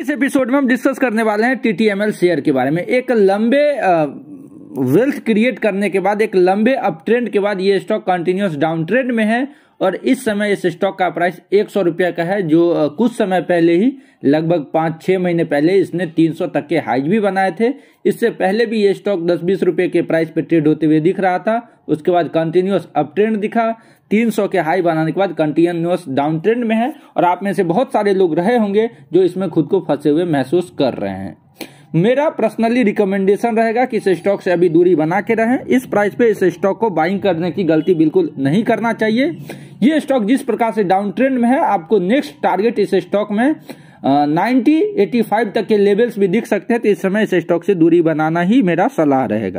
इस एपिसोड में हम डिस्कस करने वाले हैं टीटीएमएल शेयर के बारे में एक लंबे वेल्थ क्रिएट करने के बाद एक लंबे अप ट्रेंड के बाद ये स्टॉक कंटिन्यूस डाउन ट्रेंड में है और इस समय इस स्टॉक का प्राइस एक सौ रुपया का है जो कुछ समय पहले ही लगभग पाँच छः महीने पहले इसने तीन सौ तक के हाइज भी बनाए थे इससे पहले भी ये स्टॉक दस बीस रुपये के प्राइस पर ट्रेड होते हुए दिख रहा था उसके बाद कंटिन्यूस अप ट्रेंड दिखा तीन सौ के हाई बनाने के बाद कंटिन्यूस डाउन ट्रेंड में है और आप में से बहुत सारे लोग रहे होंगे जो इसमें खुद को फंसे हुए महसूस कर रहे हैं मेरा पर्सनली रिकमेंडेशन रहेगा कि इस स्टॉक से अभी दूरी बना के रहें इस प्राइस पे इस स्टॉक को बाइंग करने की गलती बिल्कुल नहीं करना चाहिए ये स्टॉक जिस प्रकार से डाउन ट्रेंड में है आपको नेक्स्ट टारगेट इस स्टॉक में नाइन्टी एटी फाइव तक के लेवल्स भी दिख सकते हैं तो इस समय इस स्टॉक से दूरी बनाना ही मेरा सलाह रहेगा